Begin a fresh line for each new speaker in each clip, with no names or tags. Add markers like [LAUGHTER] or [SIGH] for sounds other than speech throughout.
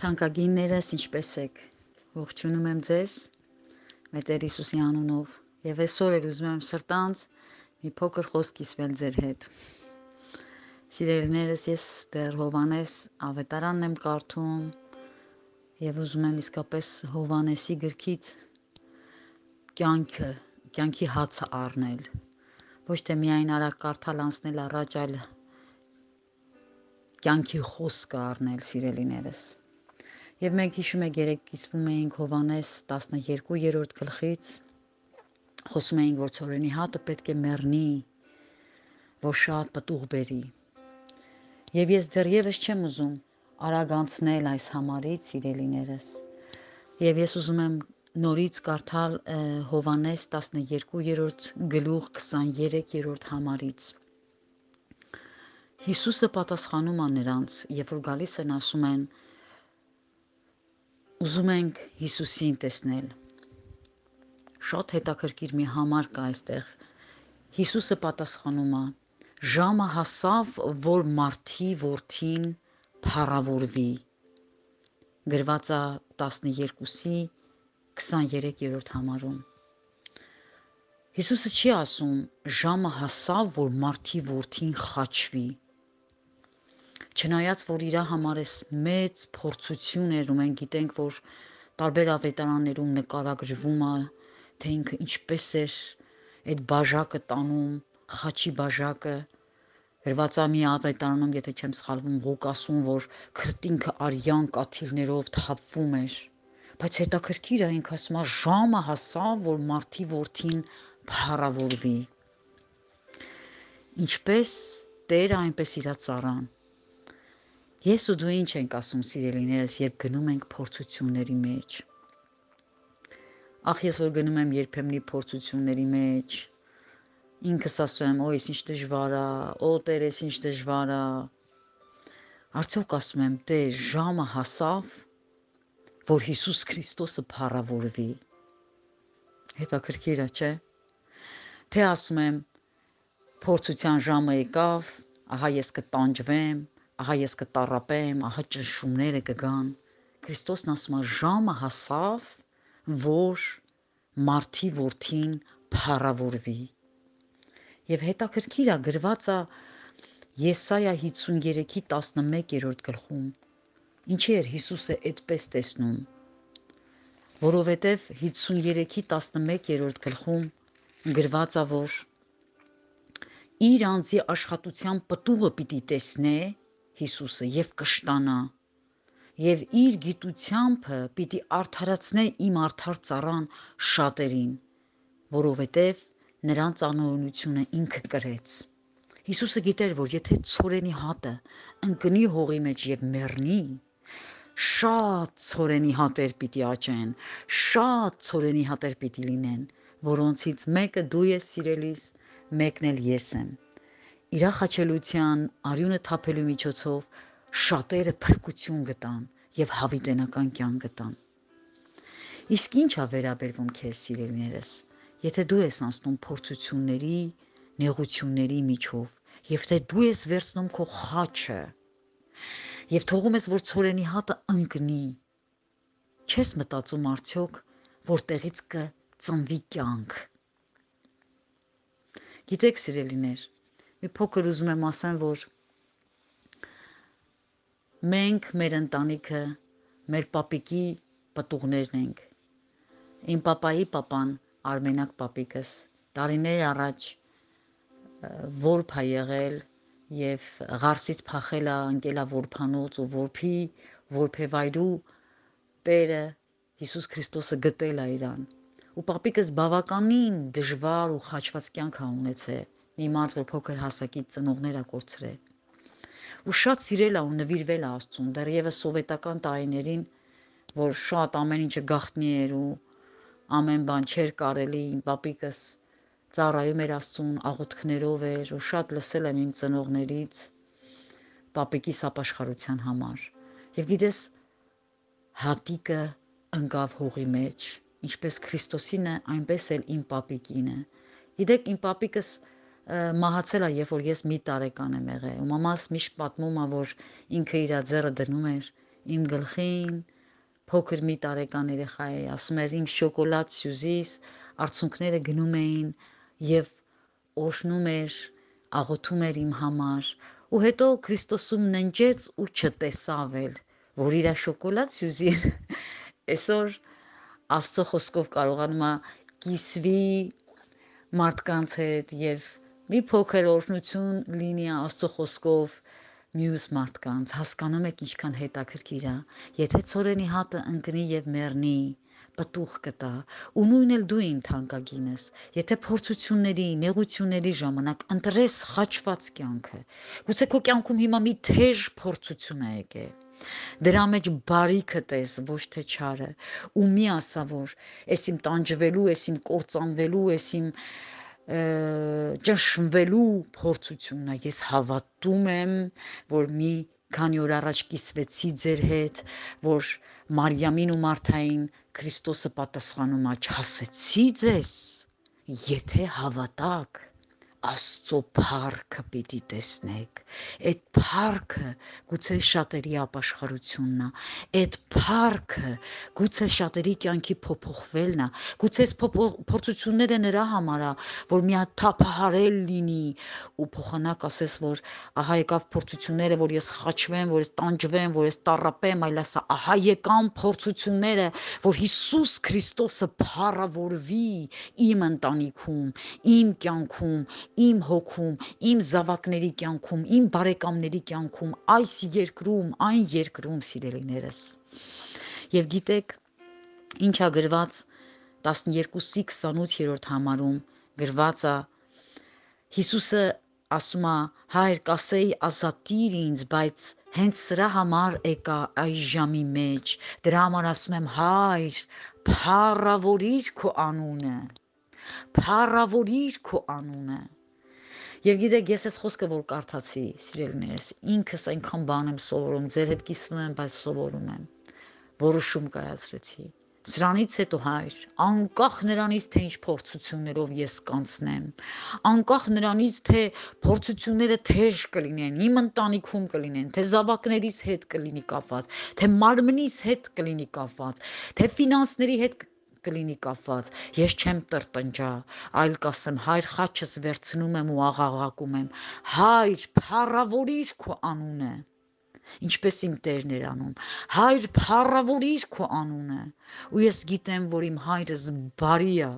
Թանկագիններս ինչպե՞ս եք։ Ողջունում եմ ձեզ մեր Տեր Հիսուսի անունով եւ այսօր էլ ուզում եմ սրտանց մի փոքր խոսք իսվել ձեր հետ։ Սիրելիներս, ես Տեր Հովանես ավետարանն եմ կարդում եւ ուզում եմ իսկապես Հովանեսի գրքից կյանքը, կյանքի հացը առնել։ Ոչ թե միայն արագ կարդալ անցնել առաջ, այլ կյանքի խոսքը առնել, սիրելիներս։ Եվ մենք հիշում եք երեք կիսվում էինք Հովանես 12-րդ գլխից խոսում էինք որ ծորենի հատը պետք է մեռնի, որ շատ պտուղ բերի։ Եվ ես դեռևս չեմ ուզում արագ անցնել այս համարից, սիրելիներս։ Եվ ես ուզում եմ նորից կարդալ Հովանես 12-րդ գլուխ 23-րդ համարից։ Հիսուսը պատասխանում է նրանց, երբ որ գալիս են ասում են, են Ուզում ենք Հիսուսին տեսնել։ Շատ հետաքրքիր մի համար կա այստեղ։ Հիսուսը պատասխանում է. Ժամը հասավ, որ մարդի որդին փառավորվի։ Գրված է 12-ի 23-րդ համարում։ Հիսուսը չի ասում ժամը հասավ, որ մարդի որդին խաչվի Չնայած որ իր համար էս մեծ փորձություն էր ու մենք գիտենք որ տարբեր ավետարաններում նկարագրվում է թե ինքը ինչպես էր այդ բաժակը տանում, խաչի բաժակը Հրվածամի ավետարանում, եթե չեմ սխալվում, Ղուկասում, որ քրտինքը արյան կաթիլներով թափվում էր։ Բայց հետաքրքիր է ինքը ասում է ժամը հասավ, որ մարդի որդին փառավորվի։ Ինչպես Տեր այնպես իր ծառան Ես ու դու ինչ ենք ասում սիրելիներս, երբ գնում ենք փորձությունների մեջ։ Ախ, ես որ գնում եմ երբեմնի փորձությունների մեջ, ինքս ասում եմ, օ, ես ինչ դժվար է, օ, Տեր, ես ինչ դժվար է։ Արդյոք ասում եմ, Տեր, «Դե, ժամը հասավ, որ Հիսուս Քրիստոսը փառավորվի։ Հետաքրքիր է, չէ՞։ Թե ասում եմ, փորձության ժամը եկավ, ահա ես կտանջվեմ, ահա ես կտարապեմ, ահա ճնշումները կգան։ Քրիստոսն ասում է ժամը հասավ, որ մարդի որդին փառավորվի։ Եվ հետաքրքիր է գրված է Եսայա 53-ի 11-րդ գլխում։ Ինչի էր Հիսուսը այդպես տեսնում։ Որովհետև 53-ի 11-րդ գլխում գրված է որ իր անձի աշխատության պտուղը պիտի տեսնե Հիսուսը եւ կշտանա եւ իր գիտությամբ պիտի արդարացնե իմ արդար ծառան շատերին որովհետև նրանց անօրինությունը ինքը կրեց Հիսուսը գիտեր որ եթե ծորենի հատը ընկնի հողի մեջ եւ մեռնի շատ ծորենի հատեր պիտի աճեն շատ ծորենի հատեր պիտի լինեն որոնցից մեկը դու ես սիրելիս մեկն էլ ես եմ իրախաչելության, արյունը թափելու միջոցով շատերը փրկություն գտան եւ հավիտենական կյանք գտան։ Իսկ ի՞նչ է վերաբերվում քեզ սիրելիներս։ Եթե դու ես անցնում փորձությունների, նեղությունների միջով, եւ թե դու ես վերցնում քո խաչը, եւ թողում ես, որ ցորենի հատը ընկնի, չես մտածում արդյոք, որտեղից կծնվի կյանք։ Գիտեք, սիրելիներ, Մի փոքր ուզում եմ ասեմ, որ մենք մեր ընտանիքը, մեր papiքի պտուղներն ենք։ Իմ papayi papan Արմենակ papikս տարիներ առաջ որփ է եղել եւ ղարսից փախել է անկելա որփանոց ու որփի որփեվայրու Տերը Հիսուս Քրիստոսը գտել է իրան։ Ու papikս բավականին դժվար ու խաչված կյանք ունեցել մի մարդ, որ փոքր հասակից ծնողներ է կորցրել ու շատ սիրել է ու նվիրվել է Աստծուն։ Դեռևս սովետական տարիներին, որ շատ ամեն ինչը գախտնի էր ու ամեն բան չէր կարելի, իմ papikas ծառայում էր Աստծուն աղոթքներով էր ու շատ լսել եմ իմ ծնողներից papikas ապաշխարության համար։ Եվ գիտես, հատիկը ընկավ հողի մեջ, ինչպես Քրիստոսին է, այնպես էլ իմ papikin է։ Գիտեք, իմ papikas մահացել է, երբ որ ես մի տարեկան եմ եղել։ Ու մամաս միշտ պատմում է, որ ինքը իր ձեռը դնում էր իմ գլխին, փոքր մի տարեկան երեխայի, ասում էր իմ շոկոլադ սյուզիս արցունքները գնում էին եւ օշնում էր, աղոթում էր իմ համար։ Ու հետո Քրիստոսում ննջեց ու չտեսավ էլ, որ իր շոկոլադ սյուզին [LAUGHS] այսօր Աստծո խոսքով կարողանում է կիսվի մարդկանց հետ եւ և Մի փոքր օրհնություն լինի Աստծո խոսքով մյուս մարդկանց, հասկանում եք ինչքան հետաքրքիր է։ Եթե ծորենի հատը ընկնի եւ մեռնի, պտուղ կտա, ու նույնն էլ դու իմ թանկագինս, եթե փորձությունների, նեղությունների ժամանակ ընտրես խաչված կյանքը, գուցե քո կյանքում հիմա մի թեժ փորձություն է եկել։ Դրա մեջ բարիքը տես, ոչ թե չարը, ու մի ասա որ, ես իմ տանջվելու, ես իմ կործանվելու, ես իմ և, ճշմվելու փորձությունն է։ Ես հավատում եմ, որ մի քանի օր առաջ կիսվեցի ձեր հետ, որ Մարիամին ու Մարթային Քրիստոսը պատասխանում է՝ «Չհասեցի ձեզ, եթե հավատաք»։ Աստծո փառքը պիտի տեսնեք։ Այդ փառքը գուցե շատերի ապաշխարությունն է, այդ փառքը գուցե շատերի կյանքի փոփոխվելն է, գուցե փորձությունները նրա համար է, որ մի հատ թափահարել լինի ու փոխանակ ասես, որ ահա եկավ փորձությունները, որ ես խաչվեմ, որ ես տանջվեմ, որ ես տառապեմ, այլ ասա, ահա եկան փորձությունները, որ Հիսուս Քրիստոսը փառավորվի իմ ընտանիքում, իմ կյանքում, իմ հոգում, իմ զավակների կյանքում, իմ բարեկամների կյանքում, այս երկրում, այն երկրում սիրելիներս։ Եվ գիտեք, ինչա գրված 12-ի 28-րդ համարում գրված է Հիսուսը ասում է հայր կասեի ազատիր ինձ բայց հենց սրա համար եկա այս ժամի մեջ դրա համար ասում եմ հայր փառավորիր քո անունը փառավորիր քո անունը Եվ գիտեք, ես այս խոսքը որ կարդացի սիրելիներս, ինքս այնքան բան եմ սովորում, ձեր հետ կիսվում եմ, բայց սովորում եմ։ Որոշում կայացրեցի։ Սրանից հետո հայր, անկախ նրանից թե ինչ փորձություններով ես կանցնեմ, անկախ նրանից թե փորձությունները թեժ կլինեն, իմ ընտանիքում կլինեն, թե զավակներից հետ կլինի կապված, թե մարմնից հետ կլինի կապված, թե ֆինանսների հետ կլինի կապված։ Ես չեմ տրտնջա, այլ կասեմ հայր խաչս վերցնում եմ ու աղաղակում եմ. հայր, փառավորիր քո անունը ինչպես իմ տերն էր անում։ Հայր փառավորիր քո անունը։ Ու ես գիտեմ, որ իմ հայրս բարի է։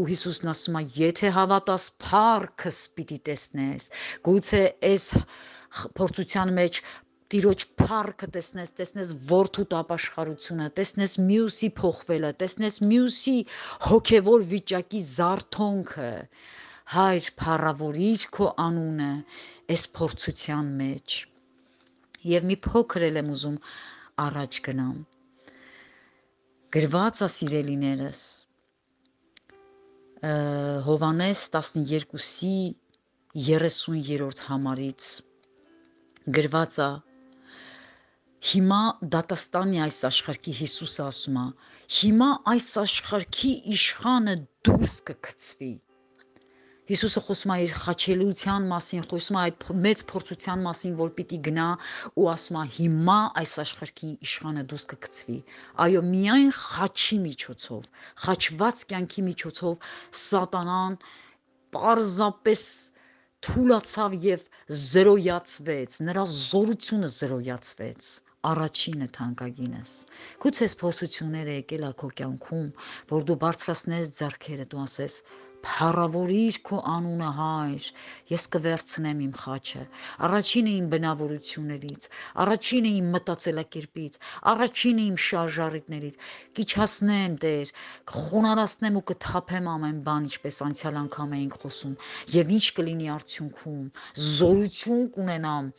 Ու Հիսուսն ասում է, եթե հավատաս, փառքս պիտի տեսնես։ Գուցե այս փորձության մեջ տիրոջ փառքը տեսնես, տեսնես ворթուտ ապաշխարությունը, տեսնես մյուսի փոխվելը, տեսնես մյուսի հոգևոր վիճակի զարթոնքը։ Հայր փառավորիչ քո անունը այս փորձության մեջ։ Եվ մի փոքր եմ ուզում առաջ գնամ։ Գրված է սիրելիներս։ Հովանես 12-ի 30-րդ համարից գրված է Հիմա դատաստանի այս աշխարհի Հիսուսը ասում է. հիմա այս աշխարհի իշխանը դուրս կգցվի։ Հիսուսը խոսում է իր խաչելության մասին, խոսում է այդ մեծ փորձության մասին, որ պիտի գնա ու ասում է հիմա այս աշխարհի իշխանը դուրս կգցվի։ Այո, միայն խաչի միջոցով, խաչված կյանքի միջոցով սատանան պարզապես թուլացավ եւ զրոյացվեց, նրա զորությունը զրոյացվեց առաջինը թանկագինս։ Գուցե փոսություններ է եկել քո կյանքում, որ դու բարձրացնես ձեռքերը, դու ասես փառավորիր քո անունը հայր ես կվերցնեմ իմ խաչը առաջինը իմ բնավորություններից առաջինը իմ մտածելակերպից առաջինը իմ շարժառիթներից կիչացնեմ Տեր խոնարհացնեմ ու կթափեմ ամեն բան ինչպես անցյալ անգամ էինք խոսում եւ ինչ կլինի արդյունքում զորություն կունենամ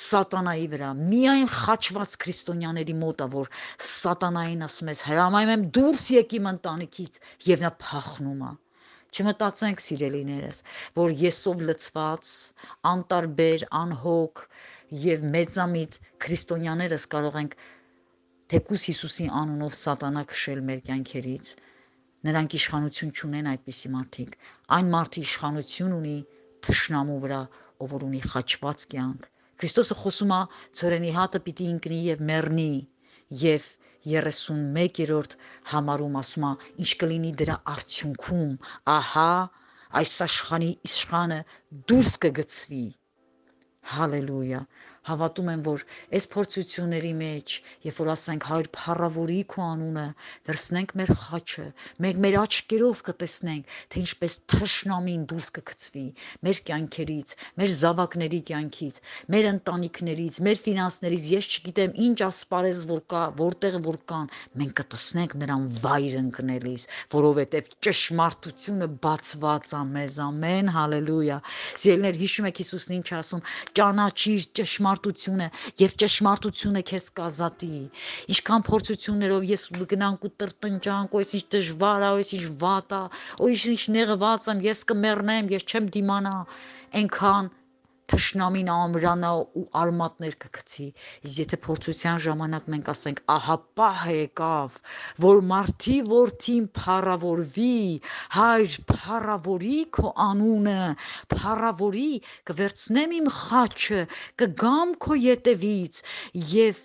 սատանայի վրա միայն խաչված քրիստոնյաների մոտը որ սատանային ասում ես հրամայում եմ դուրս եկ իմ ընտանիքից եւ նա փախնում է Չմտածենք, սիրելիներս, որ եսով լծված, անտարբեր, անհոգ եւ մեծամիտ քրիստոնյաներս կարող ենք թեկուս Հիսուսի անունով սատանա քշել մեր կյանքերից։ Նրանք իշխանություն չունեն այդպիսի մարդիկ։ Այն մարդը իշխանություն ունի թշնամու վրա, ով որ ունի խաչված կյանք։ Քրիստոսը խոսում է, ցորենի հատը պիտի ինքնի եւ մեռնի եւ 31-րդ համարում ասում է, ինչ կլինի դրա արդյունքում, ահա այս աշխանի իշխանը դուրս կգցվի։ Հալելույա։ Հավատում եմ, որ այս փորձությունների մեջ, երբ որ ասենք հայր փառավորի քո անունը, դրսնենք մեր խաչը, մենք մեր աչքերով կտեսնենք, թե ինչպես թշնամին դուրս կգցվի մեր կյանքերից, մեր զավակների կյանքից, մեր ընտանիքներից, մեր ֆինանսներից, ես չգիտեմ ինչ ասպարեզ որ կա, որտեղ որ կան, մենք կտեսնենք նրան վայր ընկնելիս, որովհետև ճշմարտությունը բացված է մեզ ամեն հալելույա։ Սիրելիներ, հիշում եք Հիսուսն ինչ ասում՝ ճանաչիր ճշմարտ ճշմարտությունը եւ ճշմարտությունը քեզ կազատի ինչքան փորձություններով ես գնանք ու տրտնջանք ու ես ինչ դժվար է ու ես ինչ վատ է ու ես ինչ նեղված եմ ես կմեռնեմ ես չեմ դիմանա այնքան թշնամին ամրանա ու արմատներ կգցի իսկ եթե փորձության ժամանակ մենք ասենք ահա պահ եկավ որ մարտի որդին փառավորվի հայր փառավորի քո անունը փառավորի կվերցնեմ իմ խաչը կգամ քո ետևից եւ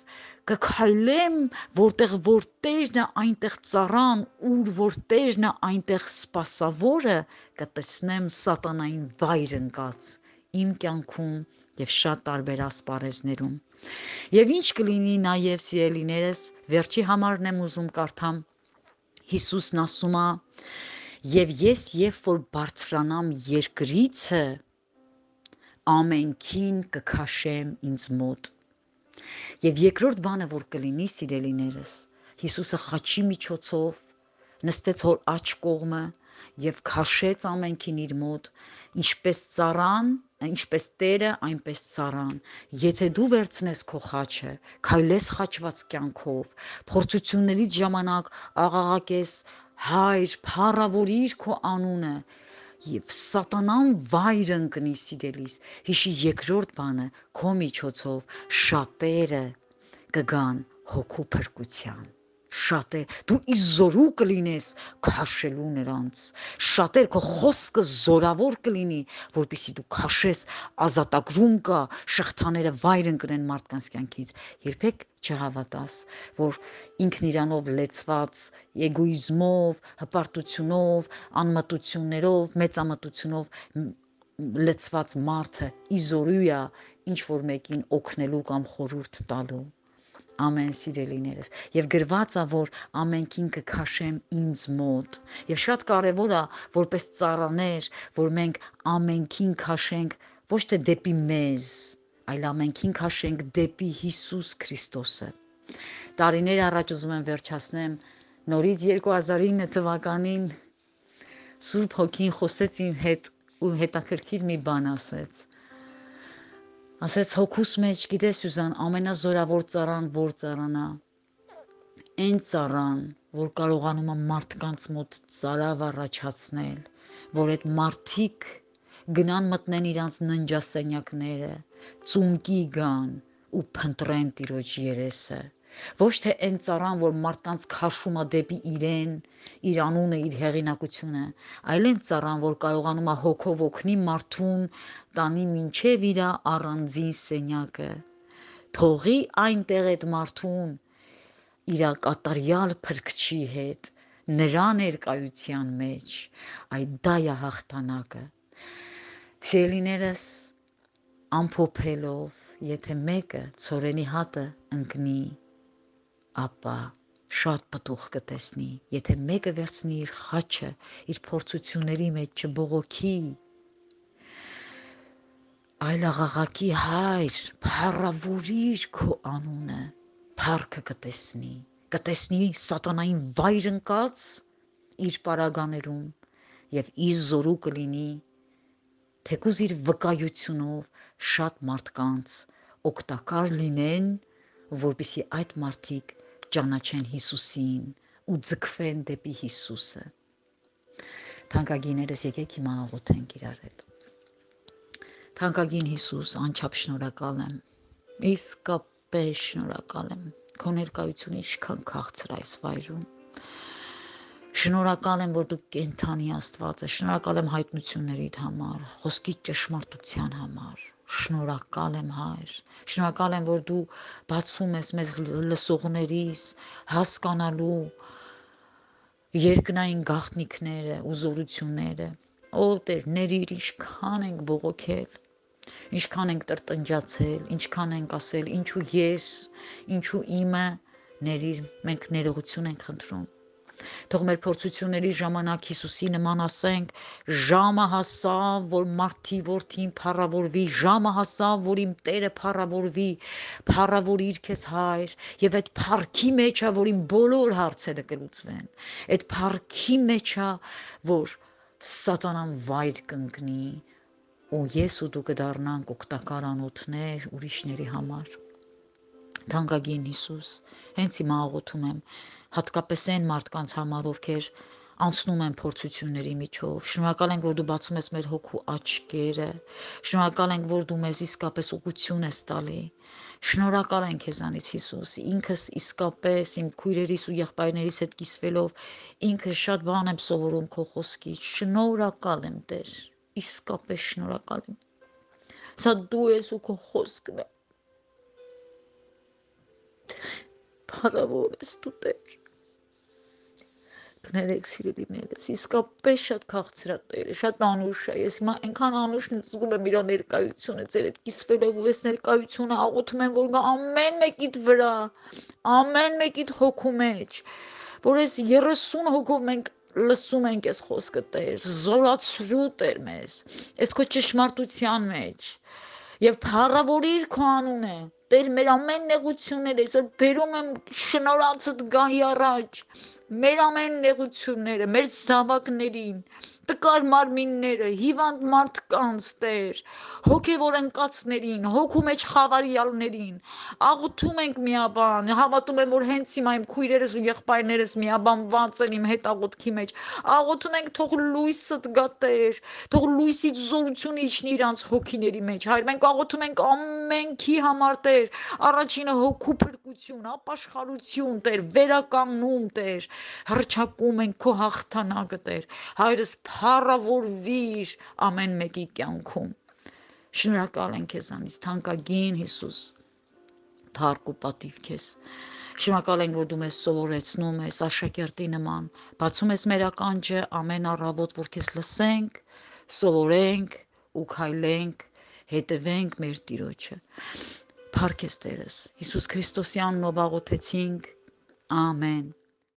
կքայլեմ որտեղ որ Տերն է այնտեղ ծառան ուր որ Տերն է այնտեղ սпасավորը կտեսնեմ սատանային վայր ընկած իմ կյանքում եւ շատ տարբեր ասպարեզներում։ Եվ ինչ կլինի նաեւ սիրելիներս, վերջի համարն եմ ուզում կարդամ Հիսուսն ասում է. «Եվ ես երբ որ բարձրանամ երկրիցը, ամենքին կքաշեմ ինձ մոտ»։ Եվ երկրորդ բանը, որ կլինի սիրելիներս, Հիսուսը խաչի միջոցով նստեց հոր աչ կողմը եւ քաշեց ամենքին իր մոտ, ինչպես цаրան, ինչպես տերը, այնպես цаրան։ Եթե դու վերցնես քո խաչը, քայլես խաչված կյանքով, փորձություններից ժամանակ աղաղակես հայր, փառավորիր քո անունը, եւ սատանան վայր ընկնի սիրելիս։ Հիշի երկրորդ բանը՝ քո միջոցով շատերը կգան հոգու փրկության շատ է դու իզորու կլինես քաշելու նրանց շատեր քո խոսքը զորավոր կլինի որpիսի դու քաշես ազատագրում կա շղթաները վայր ընկնեն մարդկանց կյանքից երբեք չհավատաս որ ինքն իրանով լեցված էգոիզմով հպարտությունով անմտություններով մեծամտությունով լեցված մարդը իզորույա ինչ որ մեկին օգնելու կամ խորուրդ տալու ամեն սիրելիներս եւ գրված է որ ամենքին կքաշեմ ինձ մոտ եւ շատ կարեւոր է որպես ծառաներ որ մենք ամենքին քաշենք ոչ թե դեպի մեզ այլ ամենքին քաշենք դեպի Հիսուս Քրիստոսը տարիներ առաջ ուզում եմ վերջացնեմ նորից 2009 թվականին Սուրբ Հոգին խոսեց իմ հետ ու հետաքրքիր մի բան ասեց ասեց հոգուս մեջ գիտես Սյուզան ամենազորավոր ծառան որ ծառանա այն ծառան որ կարողանում է մարդկանց մոտ ծարավ առաջացնել որ այդ մարդիկ գնան մտնեն իրանց ննջասենյակները ծունկի գան ու փնտրեն տիրոջ երեսը Ոչ թե այն цаրան, որ մարդկանց քաշում է դեպի իրեն, իր անունը, իր հեղինակությունը, այլ այն цаրան, որ կարողանում է հոգով օգնի մարդուն տանի մինչև իր առանձին սենյակը։ Թողի այնտեղ այդ մարդուն իր կատարյալ փրկչի հետ, նրա ներկայության մեջ։ Այդ դա է հաղթանակը։ Սիրելիներս, ամփոփելով, եթե մեկը ծորենի հատը ընկնի ապա շատ պտուղ կտեսնի, եթե մեկը վերցնի իր խաչը, իր փորձությունների մեջ չբողոքի, այլ աղաղակի հայր, փառավորիր քո անունը, փառքը կտեսնի, կտեսնի սատանային վայր ընկած իր պարագաներում եւ իր զորու կլինի թեկուզ իր վկայությունով շատ մարդկանց օգտակար լինեն, որբիսի այդ մարդիկ ճանաչեն Հիսուսին ու ձգվեն դեպի Հիսուսը։ Թանկագիներս եկեք հիմա աղոթենք իրար հետ։ Թանկագին Հիսուս, անչափ շնորհակալ եմ։ Իսկապես շնորհակալ եմ։ Քո ներկայությունը ինչքան քաղցր այս վայրում։ Շնորհակալ եմ, որ դու կենթանի Աստվածը։ Շնորհակալ եմ հայտնություններիդ համար, խոսքի ճշմարտության համար, Շնորհակալ եմ, հայր։ Շնորհակալ եմ, որ դու բացում ես մեզ լսողներիս հասկանալու երկնային գաղտնիքները ու զորությունները։ Օ Տեր, ներիր, ինչքան ենք բողոքել, ինչքան ենք տրտնջացել, ինչքան ենք ասել, ինչու ես, ինչու իմը ներիր, մենք ներողություն ենք խնդրում։ Թող մեր փորձությունների ժամանակ Հիսուսի նման ասենք. ժամը հասավ, որ մարդի որդին փառավորվի, ժամը հասավ, որ իմ Տերը փառավորվի, փառավորիր քեզ հայր, եւ այդ փառքի մեջ է, որ իմ բոլոր հարցերը կլուծվեն։ Այդ փառքի մեջ է, որ սատանան վայր կընկնի, ու ես ու դու կդառնանք օգտակար անոթներ ուրիշների համար։ Թանկագին Հիսուս, հենց հիմա աղոթում եմ, հատկապես այն մարդկանց համար, ովքեր անցնում են փորձությունների միջով։ Շնորհակալ ենք, որ դու բացում ես մեր հոգու աչքերը։ Շնորհակալ ենք, որ դու մեզ իսկապես ուղություն ես տալի։ Շնորհակալ ենք քեզանից Հիսուս։ Ինքս իսկապես իմ քույրերիս ու եղբայրներիս հետ կիսվելով ինքս շատ բան եմ սովորում քո խոսքից։ Շնորհակալ եմ Տեր։ Իսկապես շնորհակալ եմ։ Սա դու ես ու քո խոսքն է։ Փառավորես դու Տեր։ Կներեք սիրելիներս, իսկապես շատ քաղցր է Տերը, շատ անուշ է։ Ես հիմա այնքան անուշն զգում եմ իր ներկայությունը, ծեր այդ կիսվելով ու ես ներկայությունը աղոթում եմ, որ գա ամեն մեկիդ վրա, ամեն մեկիդ հոգու մեջ, որ ես 30 հոգով մենք լսում ենք այս խոսքը Տեր, զորացրու Տեր մեզ, այս քո ճշմարտության մեջ եւ փառավորիր քո անունը Տեր, մեր ամեն նեղությունները այսօր բերում եմ շնորհածդ գահի առաջ։ Մեր ամեն նեղությունները, մեր զավակներին, տկար մարմինները, հիվանդ մարդկանց Տեր, հոգևոր ընկածներին, հոգու մեջ խավարյալներին, աղոթում ենք միաբան, հավատում եմ, որ հենց հիմա իմ քույրերս ու եղբայրներս միաբանված են իմ հետ աղոթքի մեջ։ Աղոթում ենք թող լույսդ գա Տեր, թող լույսից զորություն իջնի իրանց հոգիների մեջ։ Հայր, մենք աղոթում ենք ամենքի համար Տեր, առաջինը հոգու փրկում ողորմածություն, ապաշխարություն, Տեր, վերականգնում, Տեր, հրճակում ենք քո հաղթանակը, Տեր։ Հայրս փառավորվիր ամեն մեկի կյանքում։ Շնորհակալ ենք քեզանից, թանկագին Հիսուս։ Փառք ու պատիվ քեզ։ Շնորհակալ ենք, որ դու մեզ սովորեցնում ես աշակերտի նման, բացում ես մեր ականջը ամեն առավոտ, որ քեզ լսենք, սովորենք ու քայլենք հետևենք մեր Տիրոջը։ Փառք ես Տերս։ Հիսուս Քրիստոսյանն ով աղոթեցինք։ Ամեն։